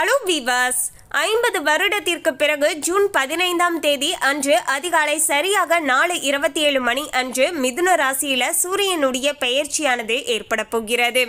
allow விவாஸ் ஐம்பது வருடத்திற்கு பிறகு ஜூன் பதினைந்தாம் தேதி அன்று அதிகாலை சரியாக நாலு இருபத்தி ஏழு மணி அன்று மிதுன ராசியில சூரியனுடைய பெயர்ச்சியானது ஏற்பட போகிறது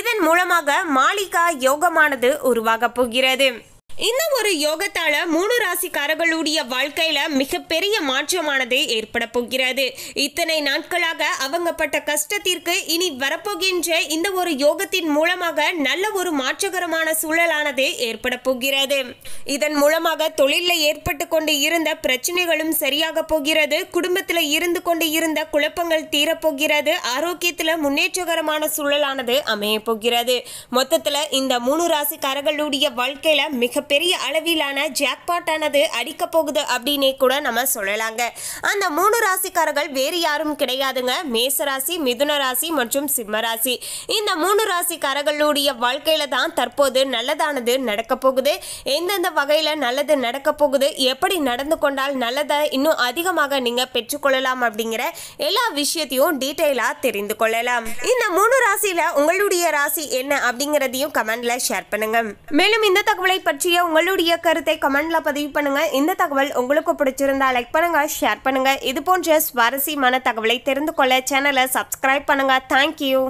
இதன் மூலமாக மாளிகா யோகமானது உருவாகப் போகிறது இந்த ஒரு யோகத்தால மூணு ராசிக்காரர்களுடைய வாழ்க்கையில மிகப்பெரிய மாற்றமானது ஏற்பட போகிறது இத்தனை நாட்களாக அவங்கப்பட்ட கஷ்டத்திற்கு இனி வரப்போகின்ற இந்த ஒரு யோகத்தின் மூலமாக நல்ல ஒரு மாற்றகரமான சூழலானது ஏற்பட போகிறது இதன் மூலமாக தொழிலில் ஏற்பட்டு கொண்டு இருந்த பிரச்சனைகளும் சரியாக போகிறது குடும்பத்தில் இருந்து கொண்டு இருந்த குழப்பங்கள் தீரப்போகிறது ஆரோக்கியத்தில் முன்னேற்றகரமான சூழலானது அமைய போகிறது மொத்தத்தில் இந்த மூணு ராசிக்காரர்களுடைய வாழ்க்கையில மிக மிகப்பெரிய அளவிலான ஜாக்பாட்டானது அடிக்க போகுது அப்படின்னே கூட நம்ம சொல்லலாங்க அந்த மூணு ராசிக்காரர்கள் வேறு யாரும் கிடையாதுங்க மேச ராசி மிதுன ராசி மற்றும் சிம்ம ராசி இந்த மூணு ராசிக்காரர்களுடைய வாழ்க்கையில தான் தற்போது நல்லதானது நடக்க போகுது எந்தெந்த வகையில் நல்லது நடக்க போகுது எப்படி நடந்து கொண்டால் நல்லதை இன்னும் அதிகமாக நீங்கள் பெற்றுக்கொள்ளலாம் அப்படிங்கிற எல்லா விஷயத்தையும் டீட்டெயிலாக தெரிந்து கொள்ளலாம் இந்த மூணு ராசியில் உங்களுடைய ராசி என்ன அப்படிங்கிறதையும் கமெண்ட்ல ஷேர் பண்ணுங்க மேலும் இந்த தகவலை பற்றிய பற்றிய உங்களுடைய கருத்தை கமெண்ட்ல பதிவு பண்ணுங்க இந்த தகவல் உங்களுக்கு பிடிச்சிருந்தா லைக் பண்ணுங்க ஷேர் பண்ணுங்க இது போன்ற சுவாரஸ்யமான தகவலை தெரிந்து கொள்ள சேனலை சப்ஸ்கிரைப் பண்ணுங்க தேங்க்யூ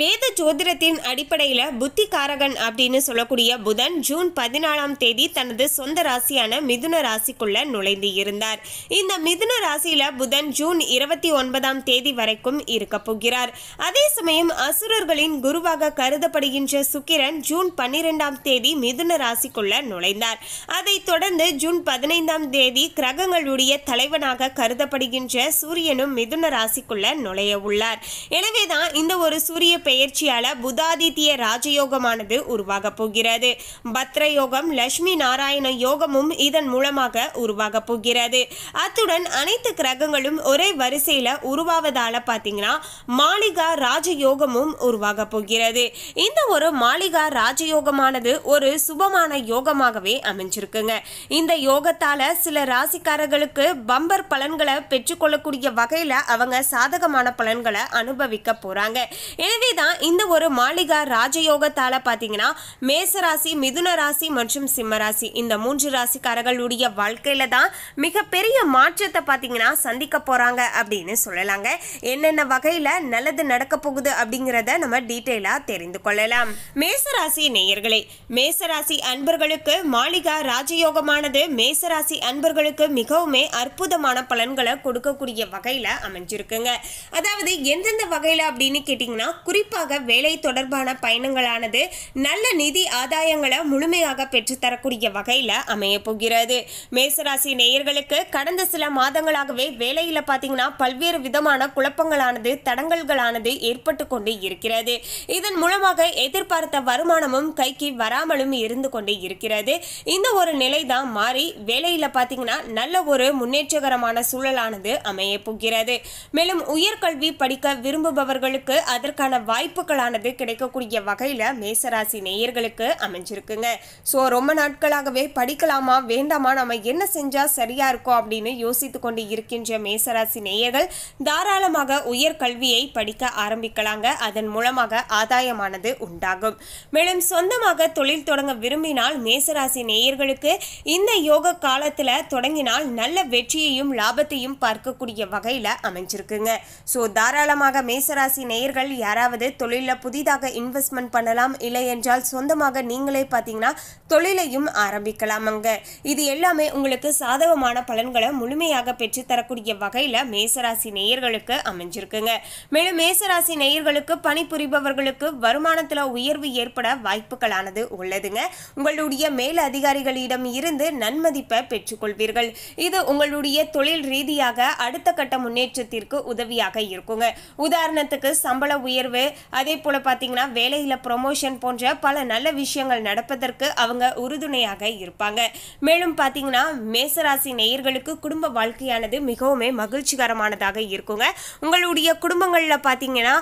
வேத ஜோதிடத்தின் அடிப்படையில் புத்திகாரகன் அப்படின்னு சொல்லக்கூடிய புதன் ஜூன் பதினாலாம் தேதி தனது சொந்த ராசியான மிதுன ராசிக்குள்ள நுழைந்து இருந்தார் இந்த மிதுன ராசியில புதன் ஜூன் இருபத்தி ஒன்பதாம் தேதி வரைக்கும் இருக்க போகிறார் அதே சமயம் அசுரர்களின் குருவாக கருதப்படுகின்ற சுக்கிரன் ஜூன் பன்னிரெண்டாம் தேதி மிதுன ராசிக்குள்ள நுழைந்தார் அதைத் தொடர்ந்து ஜூன் பதினைந்தாம் தேதி கிரகங்களுடைய தலைவனாக கருதப்படுகின்ற சூரியனும் மிதுன ராசிக்குள்ள நுழைய உள்ளார் எனவேதான் இந்த ஒரு சூரிய பெயர்ச்சியால புதாதித்ய ராஜயோகமானது உருவாகப் போகிறது பத்ர யோகம் லட்சுமி நாராயண யோகமும் இதன் மூலமாக உருவாகப் போகிறது அத்துடன் அனைத்து கிரகங்களும் ஒரே வரிசையில உருவாவதால பாத்தீங்கன்னா மாளிகா ராஜயோகமும் உருவாக போகிறது இந்த ஒரு மாளிகா ராஜயோகமானது ஒரு சுபமான யோகமாகவே அமைஞ்சிருக்குங்க இந்த யோகத்தால சில ராசிக்காரர்களுக்கு பம்பர் பலன்களை பெற்றுக்கொள்ளக்கூடிய வகையில அவங்க சாதகமான பலன்களை அனுபவிக்க போறாங்க எனவே தான் இந்த ஒரு மாளிகா ராஜயோகத்தால பார்த்தீங்கன்னா மேசராசி மிதுன ராசி மற்றும் சிம்மராசி இந்த மூன்று ராசிக்காரர்களுடைய வாழ்க்கையில தான் மிகப்பெரிய மாற்றத்தை பார்த்தீங்கன்னா சந்திக்க போறாங்க அப்படின்னு சொல்லலாங்க என்னென்ன வகையில நல்லது நடக்க போகுது அப்படிங்கிறத நம்ம டீட்டெயிலா தெரிந்து கொள்ளலாம் மேசராசி நேயர்களே மேசராசி அன்பர்களுக்கு மாளிகா ராஜயோகமானது மேசராசி அன்பர்களுக்கு மிகவுமே அற்புதமான பலன்களை கொடுக்கக்கூடிய வகையில அமைஞ்சிருக்குங்க அதாவது எந்தெந்த வகையில அப்படின்னு கேட்டிங்கன்னா குறிப்பாக வேலை தொடர்பான பயணங்களானது நல்ல நிதி ஆதாயங்களை முழுமையாக பெற்றுத்தரக்கூடிய வகையில் அமைய போகிறது மேசராசி நேயர்களுக்கு கடந்த சில மாதங்களாகவே வேலையில் பார்த்தீங்கன்னா பல்வேறு விதமான குழப்பங்களானது தடங்கல்களானது ஏற்பட்டு கொண்டு இருக்கிறது இதன் மூலமாக எதிர்பார்த்த வருமானமும் கைக்கு வராமலும் இருந்து கொண்டு இருக்கிறது இந்த ஒரு நிலை தான் மாறி வேலையில் பார்த்தீங்கன்னா நல்ல ஒரு முன்னேற்றகரமான சூழலானது அமைய போகிறது மேலும் உயர்கல்வி படிக்க விரும்புபவர்களுக்கு அதற்கான வாய்ப்புகளானது கிடைக்கக்கூடிய வகையில் மேசராசி நேயர்களுக்கு அமைஞ்சிருக்குங்க ஸோ ரொம்ப நாட்களாகவே படிக்கலாமா வேண்டாமா நம்ம என்ன செஞ்சால் சரியாக இருக்கும் அப்படின்னு யோசித்து கொண்டு இருக்கின்ற மேசராசி நேயர்கள் தாராளமாக உயர்கல்வியை படிக்க ஆரம்பிக்கலாங்க அதன் மூலமாக ஆதாயமானது உண்டாகும் மேலும் சொந்தமாக தொழில் தொடங்க விரும்பினால் மேசராசி நேயர்களுக்கு இந்த யோக காலத்தில் தொடங்கினால் நல்ல வெற்றியையும் லாபத்தையும் பார்க்கக்கூடிய வகையில் அமைஞ்சிருக்குங்க ஸோ தாராளமாக மேசராசி நேயர்கள் யாராவது அதாவது தொழிலில் புதிதாக இன்வெஸ்ட்மெண்ட் பண்ணலாம் இல்லை என்றால் சொந்தமாக நீங்களே பார்த்தீங்கன்னா தொழிலையும் ஆரம்பிக்கலாமாங்க இது எல்லாமே உங்களுக்கு சாதகமான பலன்களை முழுமையாக பெற்றுத்தரக்கூடிய வகையில் மேசராசி நேயர்களுக்கு அமைஞ்சிருக்குங்க மேலும் மேசராசி நேயர்களுக்கு பணிபுரிபவர்களுக்கு வருமானத்தில் உயர்வு ஏற்பட வாய்ப்புகளானது உள்ளதுங்க உங்களுடைய மேல் அதிகாரிகளிடம் இருந்து நன்மதிப்பை பெற்றுக்கொள்வீர்கள் இது உங்களுடைய தொழில் ரீதியாக அடுத்த கட்ட முன்னேற்றத்திற்கு உதவியாக இருக்குங்க உதாரணத்துக்கு சம்பள உயர்வு அதே போல் பார்த்தீங்கன்னா வேலையில் ப்ரொமோஷன் போன்ற பல நல்ல விஷயங்கள் நடப்பதற்கு அவங்க உறுதுணையாக இருப்பாங்க மேலும் பார்த்தீங்கன்னா மேசராசி நேயர்களுக்கு குடும்ப வாழ்க்கையானது மிகவும் மகிழ்ச்சிகரமானதாக இருக்குங்க உங்களுடைய குடும்பங்களில் பார்த்தீங்கன்னா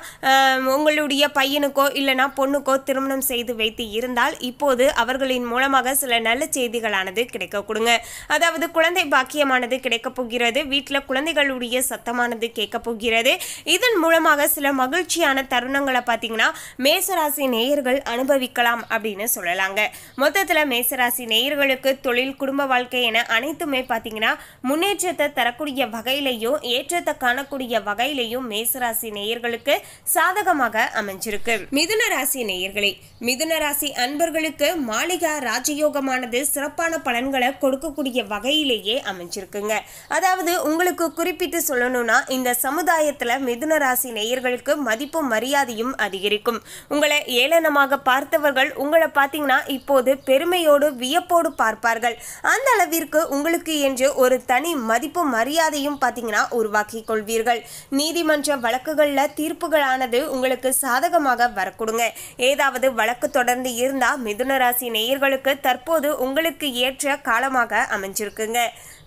உங்களுடைய பையனுக்கோ இல்லைனா பொண்ணுக்கோ திருமணம் செய்து வைத்து இருந்தால் இப்போது அவர்களின் மூலமாக சில நல்ல செய்திகளானது கிடைக்க கொடுங்க அதாவது குழந்தை பாக்கியமானது கிடைக்க போகிறது வீட்டில் குழந்தைகளுடைய சத்தமானது கேட்க போகிறது இதன் மூலமாக சில மகிழ்ச்சியான தருணம் தருணங்களை பார்த்தீங்கன்னா மேசராசி நேயர்கள் அனுபவிக்கலாம் அப்படின்னு சொல்லலாங்க மொத்தத்தில் மேசராசி நேயர்களுக்கு தொழில் குடும்ப வாழ்க்கை என அனைத்துமே பார்த்தீங்கன்னா முன்னேற்றத்தை தரக்கூடிய வகையிலையும் ஏற்றத்தை காணக்கூடிய வகையிலையும் மேசராசி நேயர்களுக்கு சாதகமாக அமைஞ்சிருக்கு மிதுன ராசி நேயர்களே மிதுன ராசி அன்பர்களுக்கு மாளிகா ராஜயோகமானது சிறப்பான பலன்களை கொடுக்கக்கூடிய வகையிலேயே அமைஞ்சிருக்குங்க அதாவது உங்களுக்கு குறிப்பிட்டு சொல்லணும்னா இந்த சமுதாயத்தில் மிதுன ராசி நேயர்களுக்கு மதிப்பும் மரியாதை மரியாதையும் அதிகரிக்கும் உங்களை ஏளனமாக பார்த்தவர்கள் உங்களை பார்த்தீங்கன்னா இப்போது பெருமையோடு வியப்போடு பார்ப்பார்கள் அந்த அளவிற்கு உங்களுக்கு என்று ஒரு தனி மதிப்பு மரியாதையும் பார்த்தீங்கன்னா உருவாக்கி கொள்வீர்கள் நீதிமன்ற வழக்குகளில் தீர்ப்புகளானது உங்களுக்கு சாதகமாக வரக்கூடுங்க ஏதாவது வழக்கு தொடர்ந்து இருந்தால் மிதுன ராசி நேயர்களுக்கு தற்போது உங்களுக்கு ஏற்ற காலமாக அமைஞ்சிருக்குங்க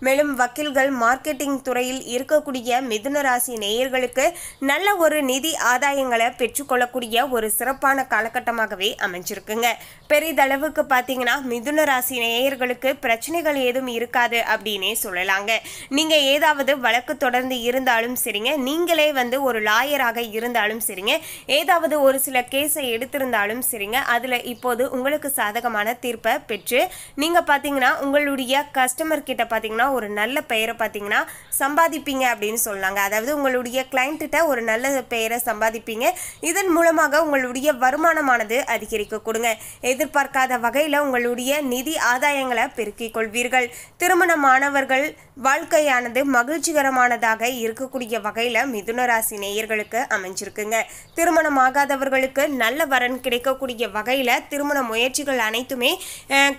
மேலும் வக்கீல்கள் மார்க்கெட்டிங் துறையில் இருக்கக்கூடிய மிதுன ராசி நேயர்களுக்கு நல்ல ஒரு நிதி ஆதாயங்களை பெற்றுக்கொள்ளக்கூடிய ஒரு சிறப்பான காலகட்டமாகவே அமைஞ்சிருக்குங்க பெரிதளவுக்கு பார்த்தீங்கன்னா மிதுன ராசி நேயர்களுக்கு பிரச்சனைகள் ஏதும் இருக்காது அப்படின்னே சொல்லலாங்க நீங்கள் ஏதாவது வழக்கு தொடர்ந்து இருந்தாலும் சரிங்க நீங்களே வந்து ஒரு லாயராக இருந்தாலும் சரிங்க ஏதாவது ஒரு சில கேஸை எடுத்திருந்தாலும் சரிங்க அதில் இப்போது உங்களுக்கு சாதகமான தீர்ப்பை பெற்று நீங்கள் பார்த்தீங்கன்னா உங்களுடைய கஸ்டமர் கிட்ட பார்த்தீங்கன்னா ஒரு நல்ல பெயரை பார்த்தீங்கன்னா சம்பாதிப்பீங்க அப்படின்னு சொல்லலாங்க அதாவது உங்களுடைய கிளைண்ட்டிட்ட ஒரு நல்ல பெயரை சம்பாதிப்பீங்க இதன் மூலமாக உங்களுடைய வருமானமானது அதிகரிக்க கொடுங்க எதிர்பார்க்காத வகையில் உங்களுடைய நிதி ஆதாயங்களை பெருக்கிக் கொள்வீர்கள் திருமணமானவர்கள் வாழ்க்கையானது மகிழ்ச்சிகரமானதாக இருக்கக்கூடிய வகையில் மிதுன ராசி நேயர்களுக்கு அமைஞ்சிருக்குங்க திருமணமாகாதவர்களுக்கு நல்ல வரன் கிடைக்கக்கூடிய வகையில் திருமண முயற்சிகள் அனைத்துமே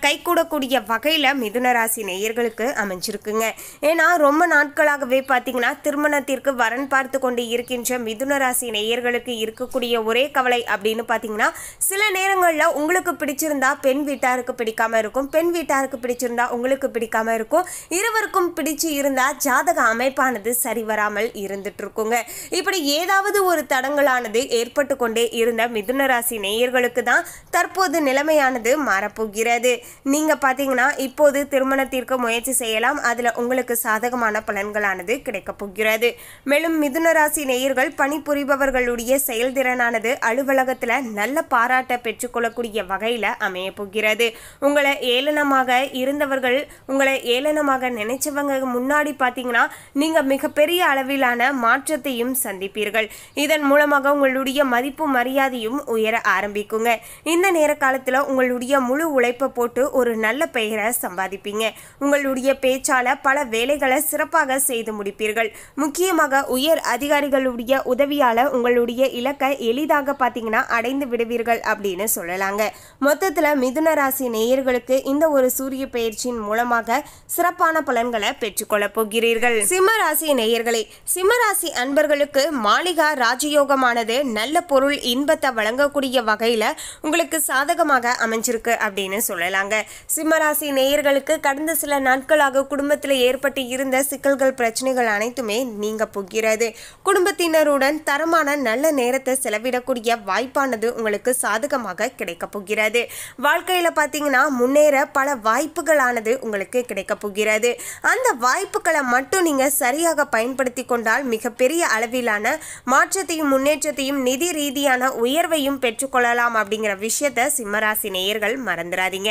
கைகூடக்கூடிய வகையில் மிதுன ராசி நேயர்களுக்கு அமைஞ்சிருக்குங்க ஏன்னா ரொம்ப நாட்களாகவே பார்த்தீங்கன்னா திருமணத்திற்கு வரன் பார்த்து கொண்டு இருக்கின்ற மிதுன ராசி நேயர்களுக்கு இருக்க இருக்கக்கூடிய ஒரே கவலை அப்படின்னு பார்த்தீங்கன்னா சில நேரங்களில் உங்களுக்கு பிடிச்சிருந்தா பெண் வீட்டாருக்கு பிடிக்காம இருக்கும் பெண் வீட்டாருக்கு பிடிச்சிருந்தா உங்களுக்கு பிடிக்காம இருக்கும் இருவருக்கும் பிடிச்சு இருந்தால் ஜாதக அமைப்பானது சரி வராமல் இருந்துட்டு இருக்குங்க இப்படி ஏதாவது ஒரு தடங்களானது ஏற்பட்டு கொண்டே இருந்த மிதுன ராசி நேயர்களுக்கு தான் தற்போது நிலைமையானது மாறப்போகிறது நீங்கள் பார்த்தீங்கன்னா இப்போது திருமணத்திற்கு முயற்சி செய்யலாம் அதில் உங்களுக்கு சாதகமான பலன்களானது கிடைக்கப் போகிறது மேலும் மிதுன ராசி நேயர்கள் பணிபுரிபவர்களுடைய செயல் செயல்திறனானது அலுவலகத்தில் நல்ல பாராட்டை பெற்றுக்கொள்ளக்கூடிய வகையில் அமைய போகிறது உங்களை ஏளனமாக இருந்தவர்கள் உங்களை ஏளனமாக நினைச்சவங்க முன்னாடி பார்த்தீங்கன்னா நீங்கள் மிகப்பெரிய அளவிலான மாற்றத்தையும் சந்திப்பீர்கள் இதன் மூலமாக உங்களுடைய மதிப்பு மரியாதையும் உயர ஆரம்பிக்குங்க இந்த நேர காலத்தில் உங்களுடைய முழு உழைப்பை போட்டு ஒரு நல்ல பெயரை சம்பாதிப்பீங்க உங்களுடைய பேச்சால பல வேலைகளை சிறப்பாக செய்து முடிப்பீர்கள் முக்கியமாக உயர் அதிகாரிகளுடைய உதவியால் உங்களுடைய இலக்கு இலக்கை எளிதாக பார்த்தீங்கன்னா அடைந்து விடுவீர்கள் அப்படின்னு சொல்லலாங்க மொத்தத்தில் மிதுன ராசி நேயர்களுக்கு இந்த ஒரு சூரிய பயிற்சியின் மூலமாக சிறப்பான பலன்களை பெற்றுக்கொள்ளப் போகிறீர்கள் சிம்ம ராசி நேயர்களே சிம்ம ராசி அன்பர்களுக்கு மாளிகா ராஜயோகமானது நல்ல பொருள் இன்பத்தை வழங்கக்கூடிய வகையில் உங்களுக்கு சாதகமாக அமைஞ்சிருக்கு அப்படின்னு சொல்லலாங்க சிம்மராசி நேயர்களுக்கு கடந்த சில நாட்களாக குடும்பத்தில் ஏற்பட்டு இருந்த சிக்கல்கள் பிரச்சனைகள் அனைத்துமே நீங்க போகிறது குடும்பத்தினருடன் தரமான நல்ல நேரத்தை நேரத்தை செலவிடக்கூடிய வாய்ப்பானது உங்களுக்கு சாதகமாக கிடைக்கப் போகிறது வாழ்க்கையில் பார்த்தீங்கன்னா முன்னேற பல வாய்ப்புகளானது உங்களுக்கு கிடைக்கப் போகிறது அந்த வாய்ப்புகளை மட்டும் நீங்கள் சரியாக பயன்படுத்தி கொண்டால் மிகப்பெரிய அளவிலான மாற்றத்தையும் முன்னேற்றத்தையும் நிதி ரீதியான உயர்வையும் பெற்றுக்கொள்ளலாம் அப்படிங்கிற விஷயத்தை சிம்மராசி நேயர்கள் மறந்துடாதீங்க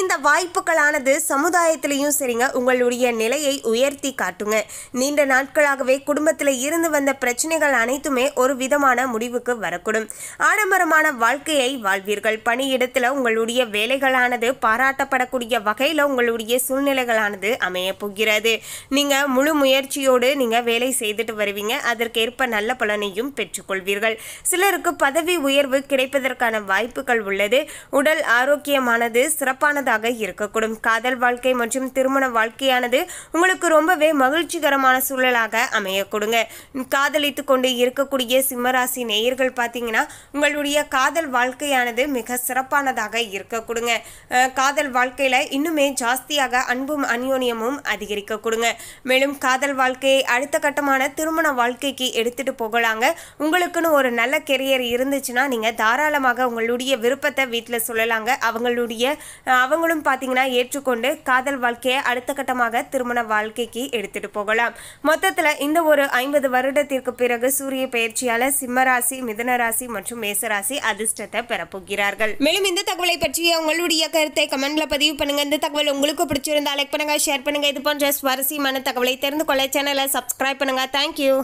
இந்த வாய்ப்புகளானது சமுதாயத்திலையும் சரிங்க உங்களுடைய நிலையை உயர்த்தி காட்டுங்க நீண்ட நாட்களாகவே குடும்பத்தில் இருந்து வந்த பிரச்சனைகள் அனைத்துமே ஒரு விதமான முடிவு முடிவுக்கு வரக்கூடும் ஆடம்பரமான வாழ்க்கையை வாழ்வீர்கள் பணியிடத்தில் உங்களுடைய வேலைகளானது பாராட்டப்படக்கூடிய வகையில் உங்களுடைய சூழ்நிலைகளானது அமைய போகிறது நீங்கள் முழு முயற்சியோடு நீங்கள் வேலை செய்துட்டு வருவீங்க அதற்கேற்ப நல்ல பலனையும் பெற்றுக்கொள்வீர்கள் சிலருக்கு பதவி உயர்வு கிடைப்பதற்கான வாய்ப்புகள் உள்ளது உடல் ஆரோக்கியமானது சிறப்பானதாக இருக்கக்கூடும் காதல் வாழ்க்கை மற்றும் திருமண வாழ்க்கையானது உங்களுக்கு ரொம்பவே மகிழ்ச்சிகரமான சூழலாக அமையக்கூடுங்க காதலித்து கொண்டு இருக்கக்கூடிய சிம்மராசி நேயர் நேயர்கள் பார்த்தீங்கன்னா உங்களுடைய காதல் வாழ்க்கையானது மிக சிறப்பானதாக இருக்க கொடுங்க காதல் வாழ்க்கையில் இன்னுமே ஜாஸ்தியாக அன்பும் அந்யோன்யமும் அதிகரிக்க கொடுங்க மேலும் காதல் வாழ்க்கையை அடுத்த கட்டமான திருமண வாழ்க்கைக்கு எடுத்துகிட்டு போகலாங்க உங்களுக்குன்னு ஒரு நல்ல கெரியர் இருந்துச்சுன்னா நீங்கள் தாராளமாக உங்களுடைய விருப்பத்தை வீட்டில் சொல்லலாங்க அவங்களுடைய அவங்களும் பார்த்தீங்கன்னா ஏற்றுக்கொண்டு காதல் வாழ்க்கையை அடுத்த கட்டமாக திருமண வாழ்க்கைக்கு எடுத்துகிட்டு போகலாம் மொத்தத்தில் இந்த ஒரு ஐம்பது வருடத்திற்கு பிறகு சூரிய பயிற்சியால் சிம்மராசி ராசி மிதன ராசி மற்றும் ராசி அதிர்ஷ்டத்தை பெறப்போகிறார்கள் மேலும் இந்த தகவலை பற்றிய உங்களுடைய கருத்தை கமெண்ட்ல பதிவு பண்ணுங்க இந்த தகவல் உங்களுக்கு பிடிச்சிருந்தா லைக் பண்ணுங்க ஷேர் பண்ணுங்க இது போன்ற சுவாரஸ்யமான தகவலை தெரிந்து கொள்ள சேனலை சப்ஸ்கிரைப் பண்ணுங்க தேங்க்யூ